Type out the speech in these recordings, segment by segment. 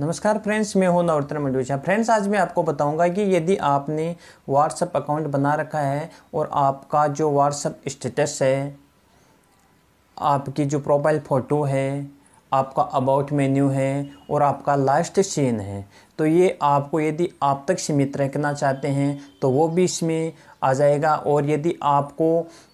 नमस्कार फ्रेंड्स मैं हूं नवरत्न मंडोजा फ्रेंड्स आज मैं आपको बताऊंगा कि यदि आपने व्हाट्सअप अकाउंट बना रखा है और आपका जो व्हाट्सअप स्टेटस है आपकी जो प्रोफाइल फ़ोटो है आपका अबाउट मेन्यू है और आपका लास्ट सीन है तो ये आपको यदि आप तक सीमित रखना चाहते हैं तो वो भी इसमें आ जाएगा और यदि आपको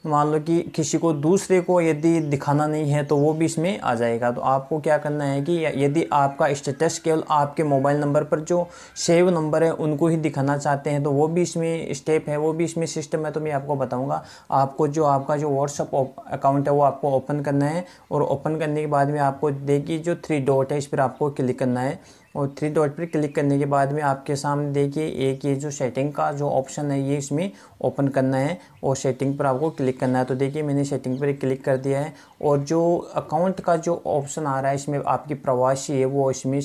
मान लो कि किसी को दूसरे को यदि दिखाना नहीं है तो वो भी इसमें आ जाएगा तो आपको क्या करना है कि यदि आपका स्टेटस केवल आपके मोबाइल नंबर पर जो सेव नंबर है उनको ही दिखाना चाहते हैं तो वो भी इसमें स्टेप है वो भी इसमें सिस्टम है तो मैं आपको बताऊँगा आपको जो आपका जो व्हाट्सअप अकाउंट है वो आपको ओपन करना है और ओपन करने के बाद में आपको देखिए जो थ्री डॉट है इस पर आपको क्लिक करना है और थ्री डॉट पर क्लिक करने के बाद में आपके सामने देखिए एक ये जो सेटिंग का जो ऑप्शन है ये इसमें ओपन करना है और सेटिंग पर आपको क्लिक करना है तो देखिए मैंने सेटिंग पर क्लिक कर दिया है और जो अकाउंट का जो ऑप्शन आ रहा है इसमें आपकी प्रवासी है वो इसमें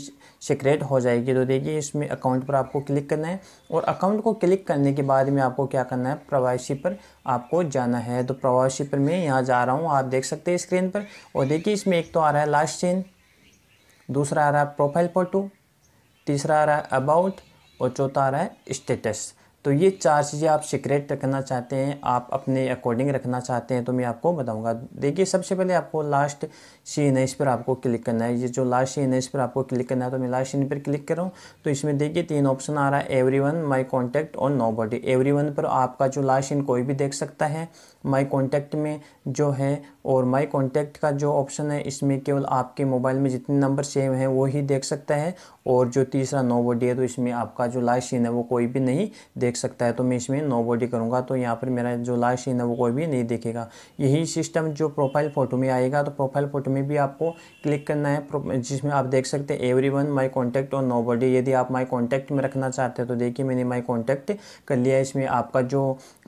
सिक्रेट हो जाएगी तो देखिए इसमें अकाउंट पर आपको क्लिक करना है और अकाउंट को क्लिक करने के बाद में आपको क्या करना है प्रवासी पर आपको जाना है तो प्रवासी पर मैं यहाँ जा रहा हूँ आप देख सकते हैं स्क्रीन पर और देखिए इसमें एक तो आ रहा है लास्ट चेन दूसरा आ रहा है प्रोफाइल फोटो तीसरा आ रहा है अबाउट और चौथा आ रहा है स्टेटस तो ये चार चीज़ें आप सीक्रेट रखना चाहते हैं आप अपने अकॉर्डिंग रखना चाहते हैं तो मैं आपको बताऊंगा देखिए सबसे पहले आपको लास्ट सी इस पर आपको क्लिक करना है ये जो लास्ट सी इस पर आपको क्लिक करना है तो मैं लास्ट सी पर क्लिक कर रहा हूँ तो इसमें देखिए तीन ऑप्शन आ रहा है एवरी वन माई कॉन्टैक्ट और नो बॉडी एवरी वन पर आपका जो लास्ट इन कोई भी देख सकता है माई कॉन्टैक्ट में जो है और माई कॉन्टैक्ट का जो ऑप्शन है इसमें केवल आपके मोबाइल में जितने नंबर सेव हैं वो ही देख सकता है और जो तीसरा नो बॉडी है तो इसमें आपका जो लास्ट सीन है वो कोई भी नहीं देख देख सकता है तो मैं इसमें नो बॉडी करूँगा तो यहाँ पर मेरा जो लास्ट सीन है वो कोई भी नहीं देखेगा यही सिस्टम जो प्रोफाइल फ़ोटो में आएगा तो प्रोफाइल फ़ोटो में भी आपको क्लिक करना है जिसमें आप देख सकते हैं एवरी वन माई कॉन्टैक्ट और नो बॉडी यदि आप माई कॉन्टैक्ट में रखना चाहते हैं तो देखिए मैंने माई कॉन्टैक्ट कर लिया इसमें आपका जो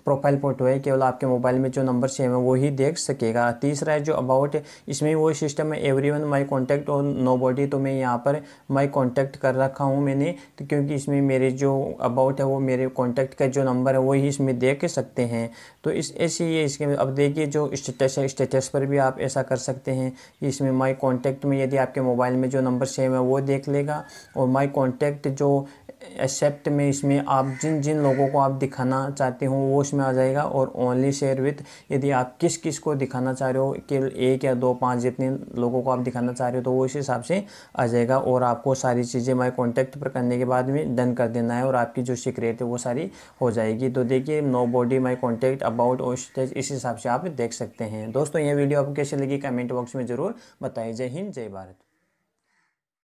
प्रोफाइल फ़ोटो है केवल आपके मोबाइल में जो नंबर सेम है वो ही देख सकेगा तीसरा है जो अबाउट इसमें वो सिस्टम है एवरी वन माई कॉन्टैक्ट और नो बॉडी तो मैं यहाँ पर माई कॉन्टैक्ट कर रखा हूँ मैंने तो क्योंकि इसमें मेरे जो अबाउट है वो मेरे कॉन्टैक्ट कॉन्टैक्ट का जो नंबर है वही इसमें देख सकते हैं तो इस ऐसे ये इसके अब देखिए जो स्टेटस है स्टेटस पर भी आप ऐसा कर सकते हैं इसमें माई कॉन्टैक्ट में यदि आपके मोबाइल में जो नंबर सेव है वो देख लेगा और माई कॉन्टैक्ट जो एक्सेप्ट में इसमें आप जिन जिन लोगों को आप दिखाना चाहते हो वो इसमें आ जाएगा और ओनली शेयर विथ यदि आप किस किस को दिखाना चाह रहे हो केवल एक या दो पाँच जितने लोगों को आप दिखाना चाह रहे हो तो वो इस हिसाब से आ जाएगा और आपको सारी चीज़ें हमारे कॉन्टैक्ट पर करने के बाद में डन कर देना है और आपकी जो सिक्रेट है वो सारी हो जाएगी तो देखिए no body my contact about और इस हिसाब से आप देख सकते हैं दोस्तों ये वीडियो आपको कैसे लगी कमेंट बॉक्स में ज़रूर बताएं जय हिंद जय भारत